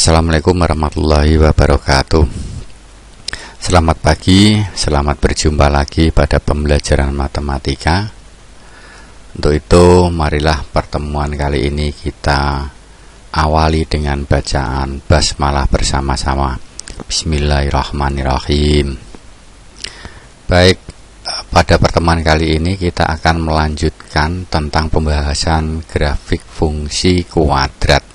Assalamualaikum warahmatullahi wabarakatuh Selamat pagi, selamat berjumpa lagi pada pembelajaran matematika Untuk itu marilah pertemuan kali ini kita awali dengan bacaan basmalah bersama-sama Bismillahirrahmanirrahim Baik, pada pertemuan kali ini kita akan melanjutkan tentang pembahasan grafik fungsi kuadrat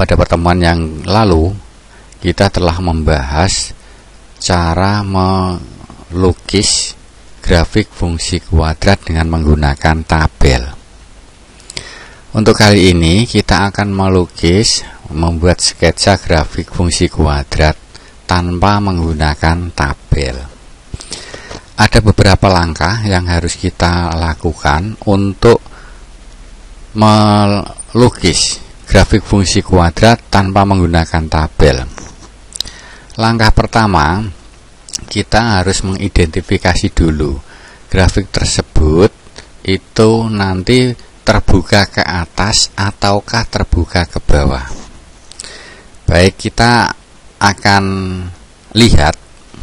pada pertemuan yang lalu kita telah membahas cara melukis grafik fungsi kuadrat dengan menggunakan tabel. Untuk kali ini kita akan melukis membuat sketsa grafik fungsi kuadrat tanpa menggunakan tabel. Ada beberapa langkah yang harus kita lakukan untuk melukis grafik fungsi kuadrat tanpa menggunakan tabel. Langkah pertama, kita harus mengidentifikasi dulu grafik tersebut itu nanti terbuka ke atas ataukah terbuka ke bawah. Baik, kita akan lihat,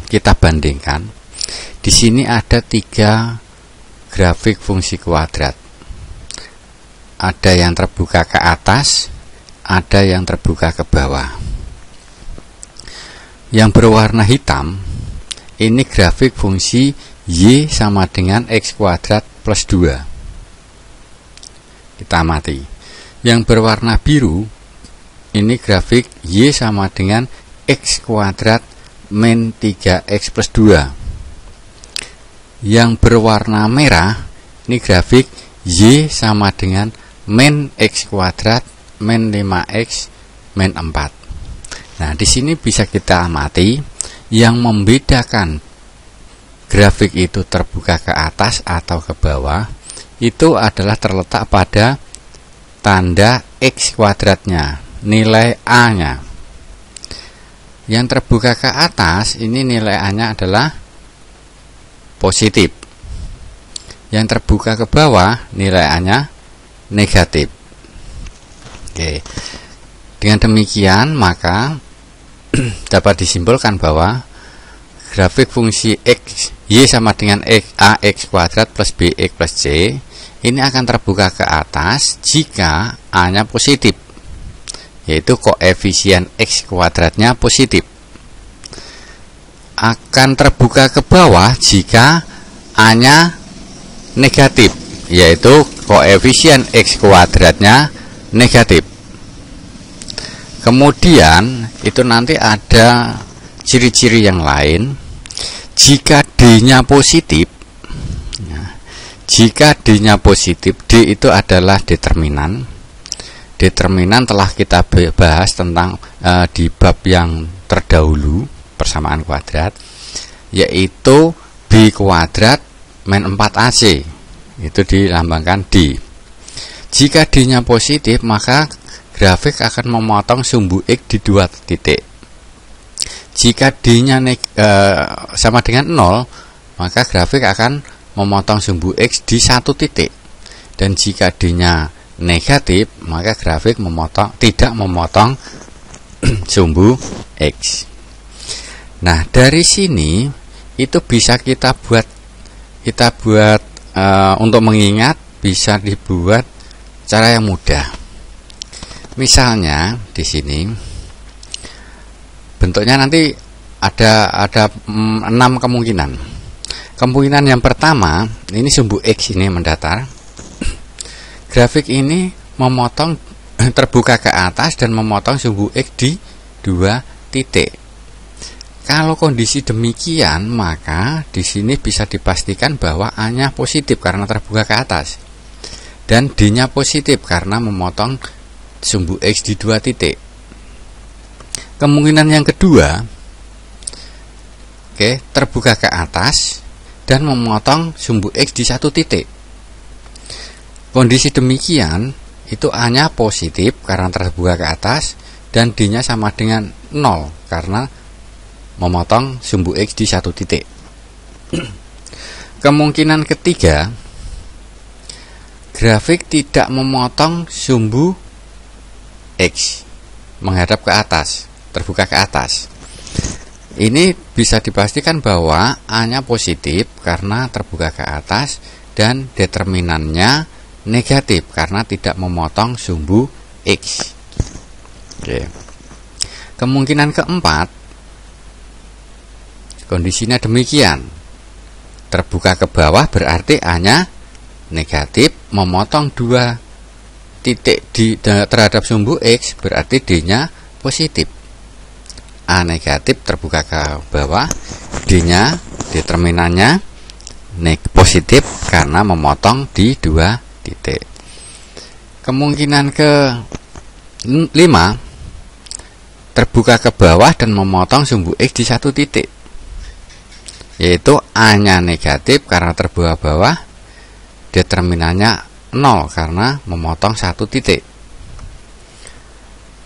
kita bandingkan. Di sini ada tiga grafik fungsi kuadrat. Ada yang terbuka ke atas, ada yang terbuka ke bawah. Yang berwarna hitam ini grafik fungsi y sama dengan x kuadrat plus 2. Kita mati. Yang berwarna biru ini grafik y sama dengan x kuadrat min 3x plus 2 yang berwarna merah ini grafik y sama dengan min x kuadrat min 5x min 4 nah di sini bisa kita amati yang membedakan grafik itu terbuka ke atas atau ke bawah itu adalah terletak pada tanda x kuadratnya nilai a nya yang terbuka ke atas ini nilai a nya adalah positif yang terbuka ke bawah nilai a nya negatif Oke. Dengan demikian maka dapat disimpulkan bahwa grafik fungsi x y sama dengan x ax kuadrat plus bx plus c ini akan terbuka ke atas jika a nya positif yaitu koefisien x kuadratnya positif akan terbuka ke bawah jika a nya negatif yaitu koefisien x kuadratnya negatif. Kemudian itu nanti ada ciri-ciri yang lain. Jika D-nya positif, ya, jika D-nya positif, D itu adalah determinan. Determinan telah kita bahas tentang e, di bab yang terdahulu persamaan kuadrat, yaitu B kuadrat min 4AC. Itu dilambangkan D. Jika D-nya positif, maka grafik akan memotong sumbu X di dua titik. Jika D-nya e, sama dengan 0, maka grafik akan memotong sumbu X di satu titik. Dan jika D-nya negatif, maka grafik memotong tidak memotong sumbu X. Nah, dari sini itu bisa kita buat kita buat e, untuk mengingat bisa dibuat cara yang mudah misalnya di sini bentuknya nanti ada ada mm, enam kemungkinan kemungkinan yang pertama ini sumbu X ini mendatar grafik ini memotong terbuka ke atas dan memotong sumbu X di dua titik kalau kondisi demikian maka di sini bisa dipastikan bahwa A nya positif karena terbuka ke atas dan D-nya positif karena memotong sumbu X di dua titik. Kemungkinan yang kedua, oke, okay, terbuka ke atas dan memotong sumbu X di satu titik. Kondisi demikian, itu A-nya positif karena terbuka ke atas dan D-nya sama dengan 0 karena memotong sumbu X di satu titik. Kemungkinan ketiga, grafik tidak memotong sumbu X menghadap ke atas terbuka ke atas ini bisa dipastikan bahwa A-nya positif karena terbuka ke atas dan determinannya negatif karena tidak memotong sumbu X. Oke. Kemungkinan keempat, kondisinya demikian. Terbuka ke bawah berarti A-nya negatif, memotong dua titik di terhadap sumbu X berarti D-nya positif. A negatif terbuka ke bawah, D-nya determinannya nek positif karena memotong di dua titik. Kemungkinan ke 5 terbuka ke bawah dan memotong sumbu X di satu titik yaitu A nya negatif karena terbuka bawah determinannya 0 karena memotong satu titik.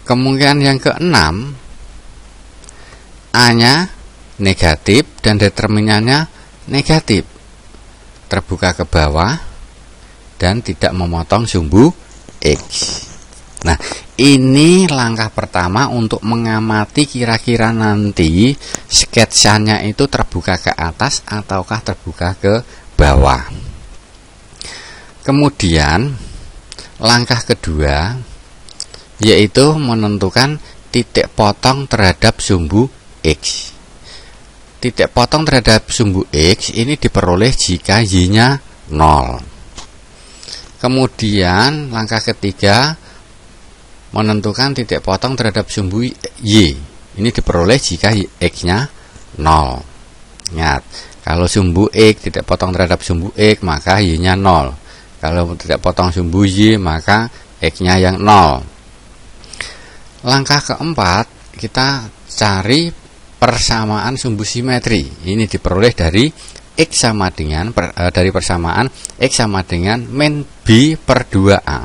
Kemungkinan yang keenam A-nya negatif dan determinannya negatif. Terbuka ke bawah dan tidak memotong sumbu X. Nah, ini langkah pertama untuk mengamati kira-kira nanti sketsanya itu terbuka ke atas ataukah terbuka ke bawah. Kemudian langkah kedua yaitu menentukan titik potong terhadap sumbu X. Titik potong terhadap sumbu X ini diperoleh jika Y-nya 0. Kemudian langkah ketiga menentukan titik potong terhadap sumbu Y. Ini diperoleh jika X-nya 0. Ingat, kalau sumbu X titik potong terhadap sumbu X maka Y-nya 0 kalau tidak potong sumbu y, maka X-nya yang 0. Langkah keempat, kita cari persamaan sumbu simetri. Ini diperoleh dari X sama dengan per, e, dari persamaan X sama dengan min B per 2A.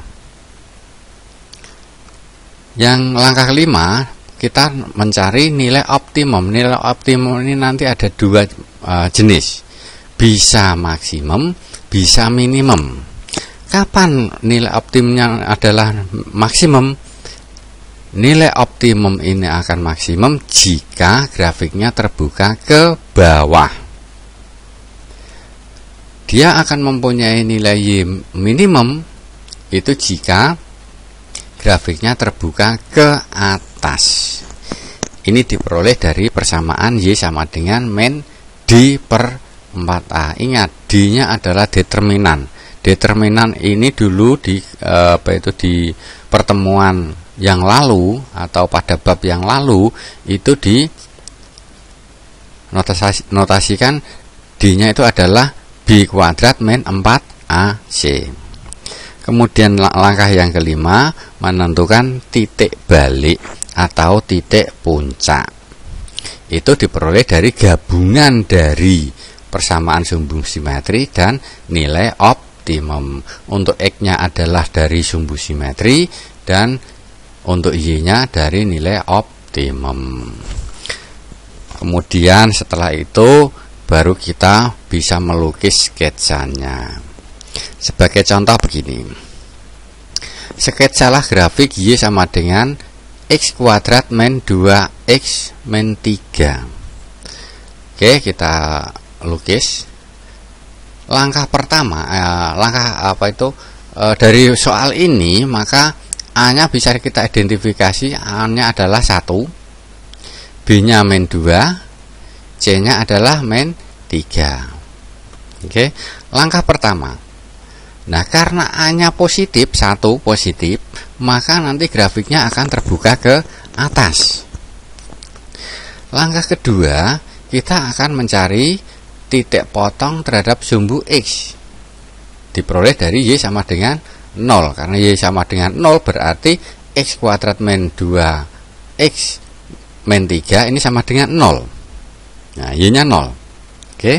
Yang langkah kelima, kita mencari nilai optimum. Nilai optimum ini nanti ada dua e, jenis. Bisa maksimum, bisa minimum kapan nilai optimumnya adalah maksimum nilai optimum ini akan maksimum jika grafiknya terbuka ke bawah dia akan mempunyai nilai y minimum itu jika grafiknya terbuka ke atas ini diperoleh dari persamaan Y sama dengan min D per 4A ingat D nya adalah determinan determinan ini dulu di eh, apa itu di pertemuan yang lalu atau pada bab yang lalu itu di notasi, notasikan D-nya itu adalah B kuadrat min 4AC. Kemudian langkah yang kelima menentukan titik balik atau titik puncak. Itu diperoleh dari gabungan dari persamaan sumbu simetri dan nilai op optimum untuk x-nya adalah dari sumbu simetri dan untuk y-nya dari nilai optimum kemudian setelah itu baru kita bisa melukis sketsanya sebagai contoh begini sketsalah grafik y sama dengan x kuadrat min 2x min 3 oke kita lukis langkah pertama eh, langkah apa itu eh, dari soal ini maka A nya bisa kita identifikasi A nya adalah satu B nya main 2 C nya adalah main 3 oke langkah pertama Nah karena A nya positif satu positif maka nanti grafiknya akan terbuka ke atas langkah kedua kita akan mencari titik potong terhadap sumbu X diperoleh dari Y sama dengan 0 karena Y sama dengan 0 berarti X kuadrat min 2 X min 3 ini sama dengan 0 nah Y nya 0 oke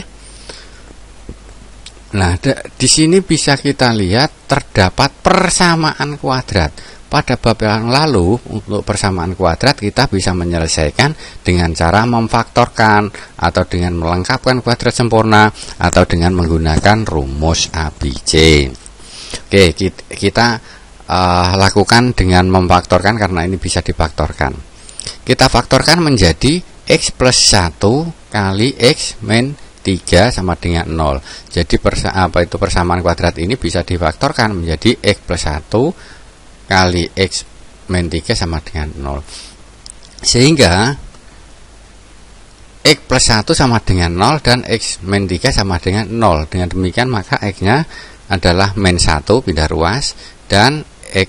nah di sini bisa kita lihat terdapat persamaan kuadrat pada bab yang lalu untuk persamaan kuadrat kita bisa menyelesaikan dengan cara memfaktorkan atau dengan melengkapkan kuadrat sempurna atau dengan menggunakan rumus ABC. Oke, kita uh, lakukan dengan memfaktorkan karena ini bisa difaktorkan. Kita faktorkan menjadi x plus 1 kali x min 3 sama dengan 0 Jadi persa apa itu persamaan kuadrat ini bisa difaktorkan menjadi x plus 1 kali X min 3 sama dengan 0 sehingga X plus 1 sama dengan 0 dan X min 3 sama dengan 0 dengan demikian maka X nya adalah min 1 pindah ruas dan X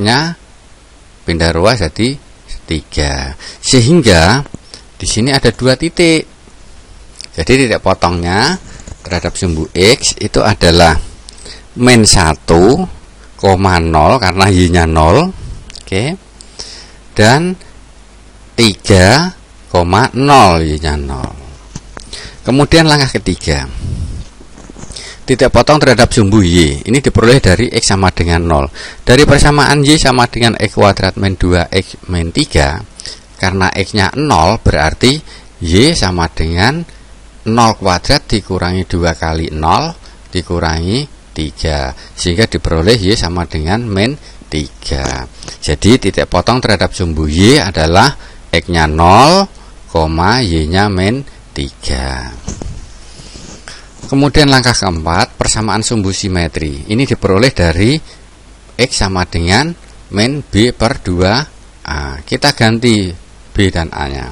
nya pindah ruas jadi 3 sehingga di sini ada dua titik jadi titik potongnya terhadap sumbu X itu adalah min 1 koma 0 karena y-nya 0. Oke. Dan 0 y-nya 0. Kemudian langkah ketiga. Titik potong terhadap sumbu y. Ini diperoleh dari x sama dengan 0. Dari persamaan y sama dengan x kuadrat min 2x min 3 karena x-nya 0 berarti y sama dengan 0 kuadrat dikurangi 2 kali 0 dikurangi 3 sehingga diperoleh Y sama dengan min 3 jadi titik potong terhadap sumbu Y adalah X nya 0 koma Y nya min 3 kemudian langkah keempat persamaan sumbu simetri ini diperoleh dari X sama dengan min B per 2A kita ganti B dan A nya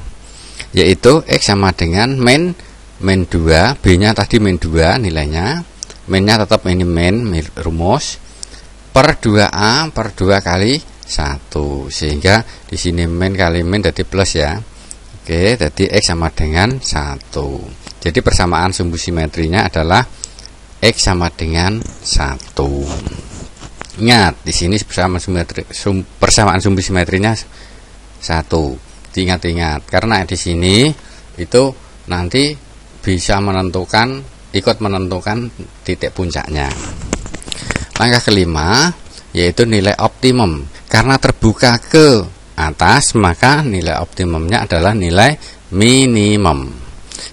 yaitu X sama dengan min min 2 B nya tadi min 2 nilainya mainnya tetap ini main rumus per 2a per 2 kali 1 sehingga di sini main kali main jadi plus ya Oke jadi X sama dengan 1 jadi persamaan sumbu simetrinya adalah X sama dengan 1 ingat di sini persamaan simetri sum, persamaan sumbu simetrinya 1 ingat ingat karena di sini itu nanti bisa menentukan ikut menentukan titik puncaknya. Langkah kelima yaitu nilai optimum. Karena terbuka ke atas, maka nilai optimumnya adalah nilai minimum.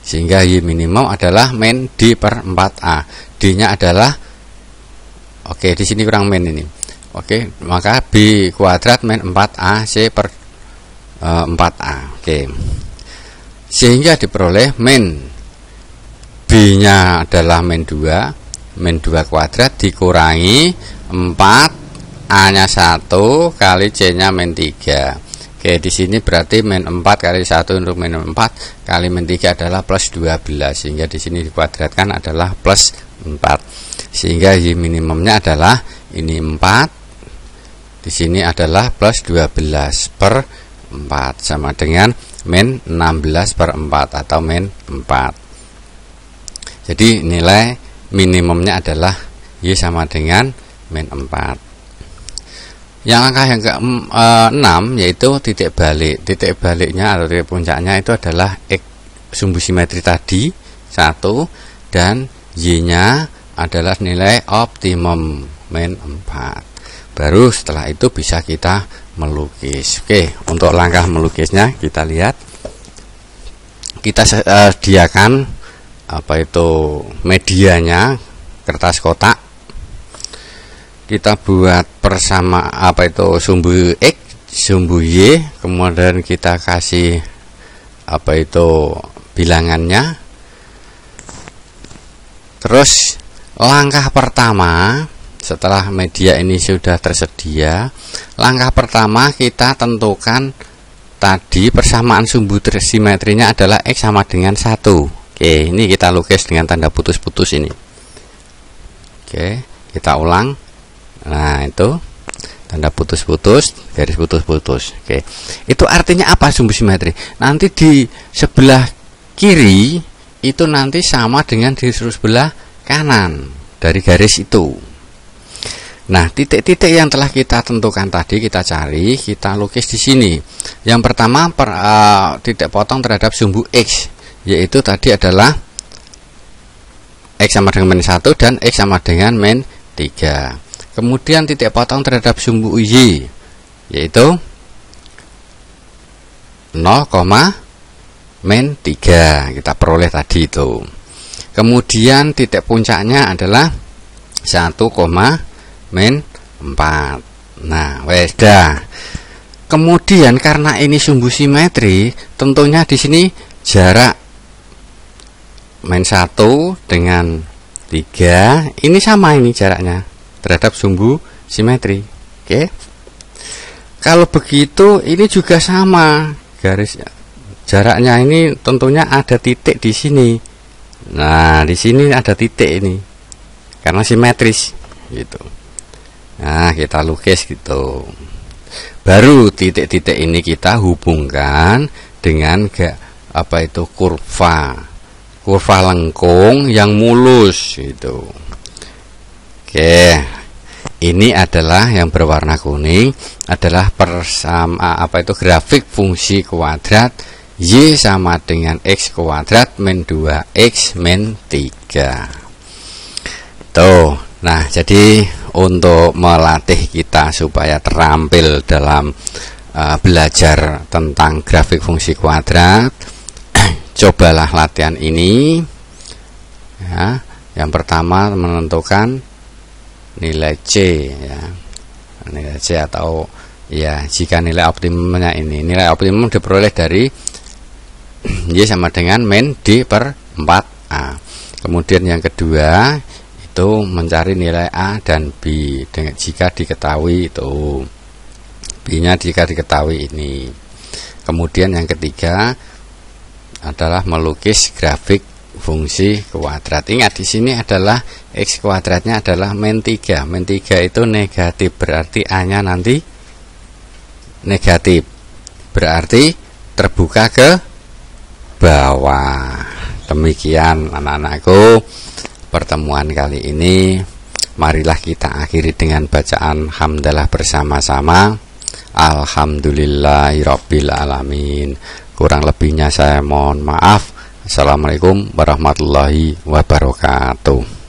Sehingga Y minimum adalah min D per 4A. D-nya adalah Oke, di sini kurang min ini. Oke, maka B kuadrat min 4A C per e, eh, 4A. Oke. Sehingga diperoleh min B-nya adalah min 2 Min 2 kuadrat dikurangi 4 A-nya 1 kali C-nya min 3 Oke, di sini berarti min 4 kali 1 untuk min 4 kali min 3 adalah plus 12 Sehingga di sini dikuadratkan adalah plus 4 Sehingga y minimumnya adalah ini 4 Di sini adalah plus 12 per 4 Sama dengan min 16 per 4 atau min 4 jadi nilai minimumnya adalah Y sama dengan min 4 Yang langkah yang ke-6 eh, yaitu titik balik Titik baliknya atau titik puncaknya itu adalah X sumbu simetri tadi satu Dan Y-nya adalah nilai optimum min 4 Baru setelah itu bisa kita melukis Oke untuk langkah melukisnya kita lihat Kita eh, sediakan apa itu medianya kertas kotak kita buat persama apa itu sumbu X sumbu Y kemudian kita kasih apa itu bilangannya terus langkah pertama setelah media ini sudah tersedia langkah pertama kita tentukan tadi persamaan sumbu simetrinya adalah X sama dengan 1 Oke, eh, ini kita lukis dengan tanda putus-putus ini Oke kita ulang nah itu tanda putus-putus garis putus-putus Oke itu artinya apa sumbu simetri nanti di sebelah kiri itu nanti sama dengan di sebelah kanan dari garis itu Nah, titik-titik yang telah kita tentukan tadi kita cari, kita lukis di sini. Yang pertama per, uh, titik potong terhadap sumbu X yaitu tadi adalah X sama dengan min 1 dan X sama dengan min 3 kemudian titik potong terhadap sumbu Y yaitu 0, min 3 kita peroleh tadi itu kemudian titik puncaknya adalah 1, min 4 nah wes kemudian karena ini sumbu simetri tentunya di sini jarak main satu dengan tiga ini sama ini jaraknya terhadap sumbu simetri oke okay. kalau begitu ini juga sama garis jaraknya ini tentunya ada titik di sini nah di sini ada titik ini karena simetris gitu nah kita lukis gitu baru titik-titik ini kita hubungkan dengan gak apa itu kurva kurva lengkung yang mulus itu. Oke. Ini adalah yang berwarna kuning adalah persama apa itu grafik fungsi kuadrat y sama dengan x kuadrat min 2x min 3. Tuh. Nah, jadi untuk melatih kita supaya terampil dalam uh, belajar tentang grafik fungsi kuadrat cobalah latihan ini ya yang pertama menentukan nilai C ya nilai C atau ya jika nilai optimumnya ini nilai optimum diperoleh dari Y sama dengan min D per 4A kemudian yang kedua itu mencari nilai A dan B dengan jika diketahui itu B nya jika diketahui ini kemudian yang ketiga adalah melukis grafik fungsi kuadrat. Ingat di sini adalah x kuadratnya adalah min 3. Min 3 itu negatif berarti a-nya nanti negatif. Berarti terbuka ke bawah. Demikian anak-anakku pertemuan kali ini. Marilah kita akhiri dengan bacaan hamdalah bersama-sama. Alhamdulillahirabbil alamin. Kurang lebihnya saya mohon maaf. Assalamualaikum warahmatullahi wabarakatuh.